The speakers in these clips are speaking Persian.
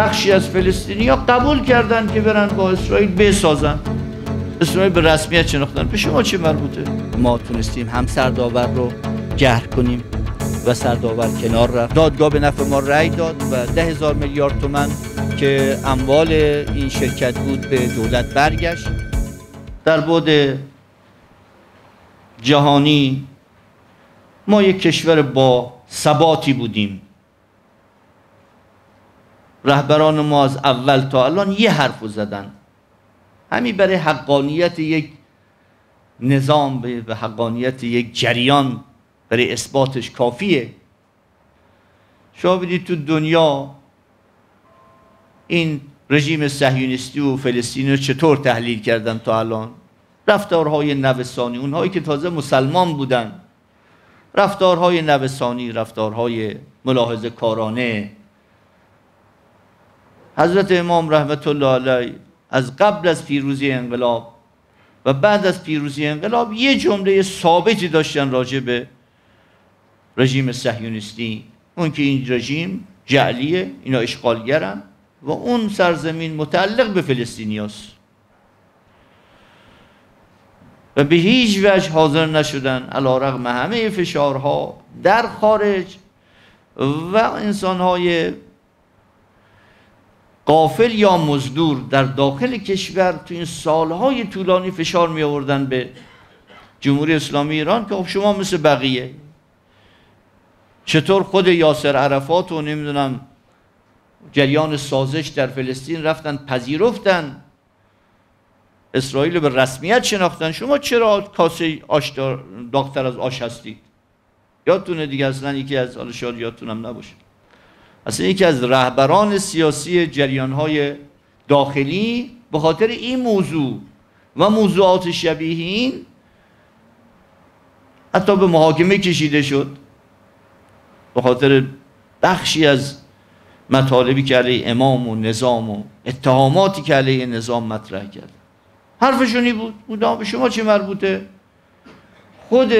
بخشی از فلسطینی قبول کردن که برن با اسرائیل بسازن اسرائیل به رسمیت شناختن به شما چه مربوطه ما تونستیم هم سرداور رو جهر کنیم و سرداور کنار رفت دادگاه به نفع ما رأی داد و ده هزار میلیارد تومن که اموال این شرکت بود به دولت برگشت در بود جهانی ما یک کشور با ثباتی بودیم رهبران ما از اول تا الان یه حرف زدن همین برای حقانیت یک نظام و حقانیت یک جریان برای اثباتش کافیه شما تو دنیا این رژیم صهیونیستی و فلسطین رو چطور تحلیل کردن تا الان رفتارهای نوسانی اونهایی که تازه مسلمان بودن رفتارهای نوسانی رفتارهای ملاحظه کارانه حضرت امام رحمت الله علیه از قبل از پیروزی انقلاب و بعد از پیروزی انقلاب یه جمله ثابتی داشتن راجع به رژیم صهیونیستی اون که این رژیم جعلیه اینا اشغالگرن و اون سرزمین متعلق به فلسطینیاس و به هیچ وجه حاضر نشدن علا رغم همه فشارها در خارج و انسانهای قافل یا مزدور در داخل کشور تو این سالهای طولانی فشار می آوردن به جمهوری اسلامی ایران که خب شما مثل بقیه چطور خود یاسر عرفات و نمیدونم جریان سازش در فلسطین رفتن پذیرفتن اسرائیل به رسمیت شناختن شما چرا کاسه آش از آش هستید یادتونه دیگه اصلا یکی از حالا شاید یادتونم نباشه اصلا یکی از رهبران سیاسی جریانهای داخلی به خاطر این موضوع و موضوعات شبیه این حتی به محاکمه کشیده شد به خاطر بخشی از مطالبی که علیه امام و نظام و اتهاماتی که علیه نظام مطرح کرد حرفشونی بود بودا به شما چه مربوطه خود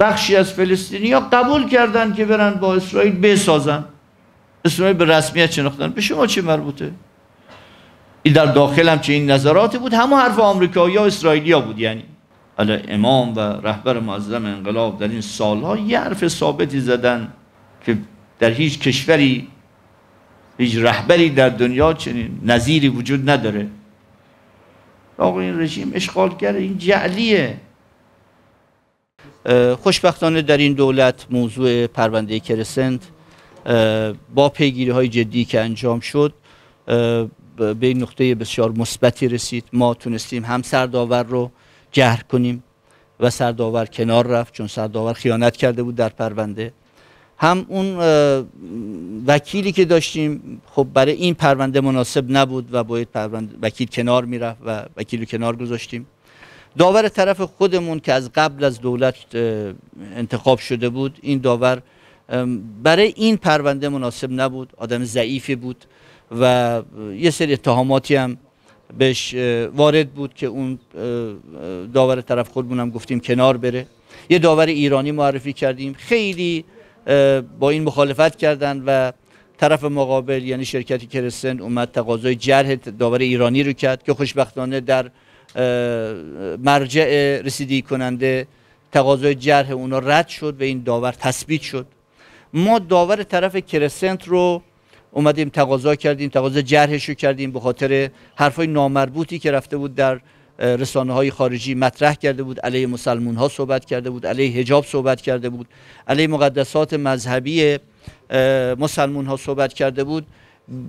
بخشی از فلسطینی قبول کردن که برن با اسرائیل بسازن اسرائیل به رسمیت شناختن به شما چه مربوطه این در داخل هم چه این نظراتی بود همه حرف آمریکایی یا اسرائیلیا بود یعنی حالا امام و رهبر معظم انقلاب در این سالها یه حرف ثابتی زدن که در هیچ کشوری هیچ رهبری در دنیا چنین نظیری وجود نداره آقا این رژیم اشغالگر این جعلیه خوشبختانه در این دولت موضوع پرونده کرسنت با پیگیری های جدی که انجام شد به نقطه بسیار مثبتی رسید ما تونستیم هم سرداور رو جهر کنیم و سرداور کنار رفت چون سرداور خیانت کرده بود در پرونده هم اون وکیلی که داشتیم خب برای این پرونده مناسب نبود و باید پرونده وکیل کنار میرفت و وکیل کنار گذاشتیم داور طرف خودمون که از قبل از دولت انتخاب شده بود این داور برای این پرونده مناسب نبود آدم ضعیفی بود و یه سری اتهاماتی هم بهش وارد بود که اون داور طرف خودمون هم گفتیم کنار بره یه داور ایرانی معرفی کردیم خیلی با این مخالفت کردن و طرف مقابل یعنی شرکتی کرسن اومد تقاضای جرح داور ایرانی رو کرد که خوشبختانه در مرجع رسیدی کننده تقاضای جرح اونا رد شد و این داور تثبیت شد ما داور طرف کرسنت رو اومدیم تقاضا کردیم تقاضا جرحش رو کردیم به خاطر حرفای نامربوطی که رفته بود در رسانه های خارجی مطرح کرده بود علیه مسلمون ها صحبت کرده بود علیه هجاب صحبت کرده بود علیه مقدسات مذهبی مسلمون ها صحبت کرده بود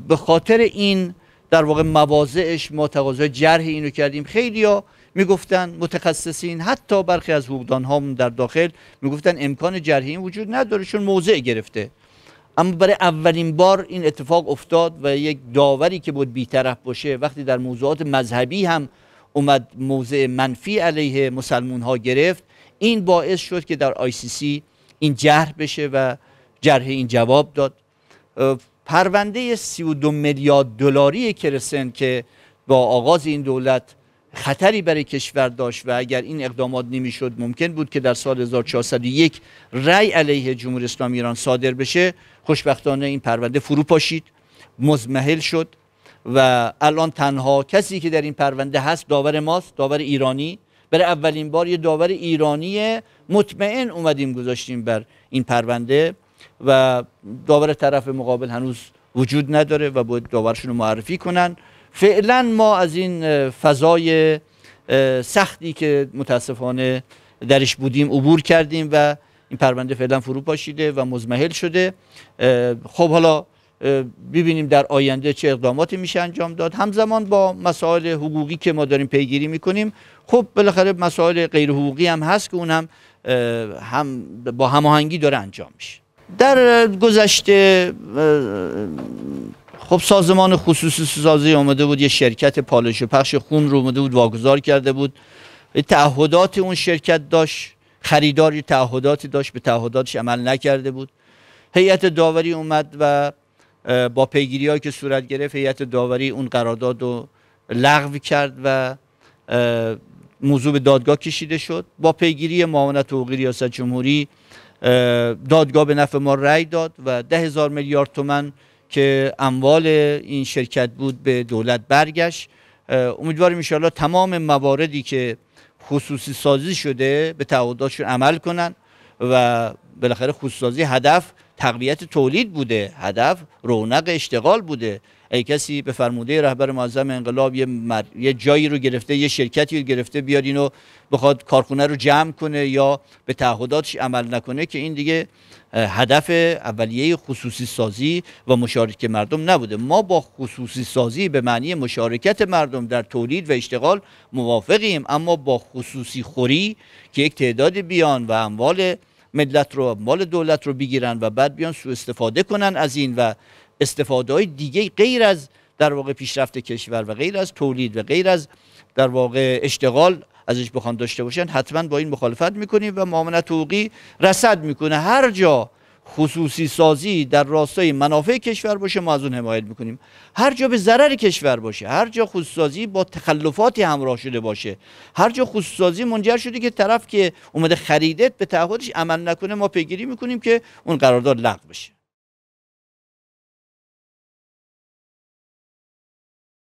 به خاطر این در واقع مواضعش ما تقاضای جرح اینو کردیم خیلی ها میگفتن متخصصین حتی برخی از حقوقدان هم در داخل میگفتن امکان جرح این وجود نداره چون موضع گرفته اما برای اولین بار این اتفاق افتاد و یک داوری که بود بیطرف باشه وقتی در موضوعات مذهبی هم اومد موضع منفی علیه مسلمون ها گرفت این باعث شد که در سی این جرح بشه و جرح این جواب داد پرونده 32 میلیارد دلاری کرسن که با آغاز این دولت خطری برای کشور داشت و اگر این اقدامات نمیشد ممکن بود که در سال 1401 رأی علیه جمهوری اسلامی ایران صادر بشه خوشبختانه این پرونده فرو پاشید مزمحل شد و الان تنها کسی که در این پرونده هست داور ماست داور ایرانی برای اولین بار یه داور ایرانی مطمئن اومدیم گذاشتیم بر این پرونده و داور طرف مقابل هنوز وجود نداره و باید داورشون رو معرفی کنن فعلا ما از این فضای سختی که متاسفانه درش بودیم عبور کردیم و این پرونده فعلا فرو پاشیده و مزمحل شده خب حالا ببینیم در آینده چه اقداماتی میشه انجام داد همزمان با مسائل حقوقی که ما داریم پیگیری میکنیم خب بالاخره مسائل غیر حقوقی هم هست که اون هم, هم با هماهنگی داره انجام میشه در گذشته خب سازمان خصوصی سازی آمده بود یه شرکت پالش و پخش خون رو آمده بود واگذار کرده بود تعهدات اون شرکت داشت خریداری تعهداتی داشت به تعهداتش عمل نکرده بود هیئت داوری اومد و با پیگیری که صورت گرفت هیئت داوری اون قرارداد رو لغو کرد و موضوع به دادگاه کشیده شد با پیگیری معاونت حقوقی ریاست جمهوری دادگاه به نفع ما رأی داد و ده هزار میلیارد تومن که اموال این شرکت بود به دولت برگشت امیدواریم انشاءالله تمام مواردی که خصوصی سازی شده به تعهداتشون عمل کنن و بالاخره خصوصی هدف تقویت تولید بوده هدف رونق اشتغال بوده ای کسی به فرموده رهبر معظم انقلاب یه, یه جایی رو گرفته یه شرکتی رو گرفته بیاد اینو بخواد کارخونه رو جمع کنه یا به تعهداتش عمل نکنه که این دیگه هدف اولیه خصوصی سازی و مشارکت مردم نبوده ما با خصوصی سازی به معنی مشارکت مردم در تولید و اشتغال موافقیم اما با خصوصی خوری که یک تعداد بیان و اموال ملت رو مال دولت رو بگیرن و بعد بیان سو استفاده کنن از این و استفاده های دیگه غیر از در واقع پیشرفت کشور و غیر از تولید و غیر از در واقع اشتغال ازش بخوان داشته باشن حتما با این مخالفت میکنیم و معاملت حقوقی رسد میکنه هر جا خصوصی سازی در راستای منافع کشور باشه ما از اون حمایت میکنیم هر جا به ضرر کشور باشه هر جا خصوصی سازی با تخلفاتی همراه شده باشه هر جا خصوصی سازی منجر شده که طرف که اومده خریدت به تعهدش عمل نکنه ما پیگیری میکنیم که اون قرارداد لغو بشه